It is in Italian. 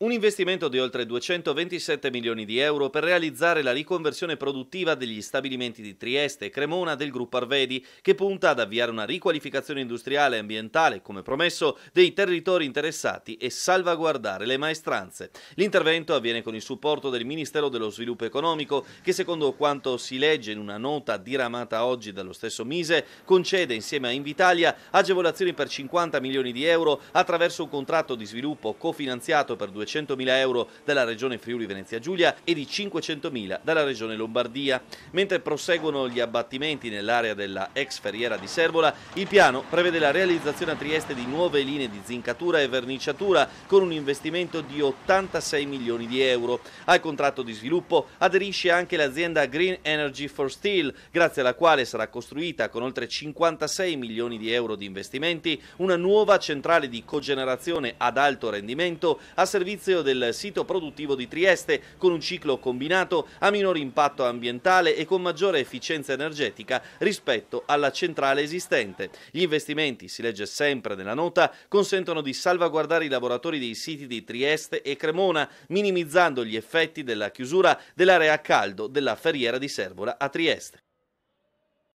Un investimento di oltre 227 milioni di euro per realizzare la riconversione produttiva degli stabilimenti di Trieste e Cremona del gruppo Arvedi, che punta ad avviare una riqualificazione industriale e ambientale, come promesso, dei territori interessati e salvaguardare le maestranze. L'intervento avviene con il supporto del Ministero dello Sviluppo Economico, che secondo quanto si legge in una nota diramata oggi dallo stesso Mise, concede insieme a Invitalia agevolazioni per 50 milioni di euro attraverso un contratto di sviluppo cofinanziato per 200 200.000 euro dalla Regione Friuli Venezia Giulia e di 500.000 dalla Regione Lombardia. Mentre proseguono gli abbattimenti nell'area della ex ferriera di Servola, il piano prevede la realizzazione a Trieste di nuove linee di zincatura e verniciatura con un investimento di 86 milioni di euro. Al contratto di sviluppo aderisce anche l'azienda Green Energy for Steel, grazie alla quale sarà costruita con oltre 56 milioni di euro di investimenti una nuova centrale di cogenerazione ad alto rendimento a servizio servizio del sito produttivo di Trieste con un ciclo combinato a minor impatto ambientale e con maggiore efficienza energetica rispetto alla centrale esistente. Gli investimenti, si legge sempre nella nota, consentono di salvaguardare i lavoratori dei siti di Trieste e Cremona, minimizzando gli effetti della chiusura dell'area a caldo della ferriera di Servola a Trieste.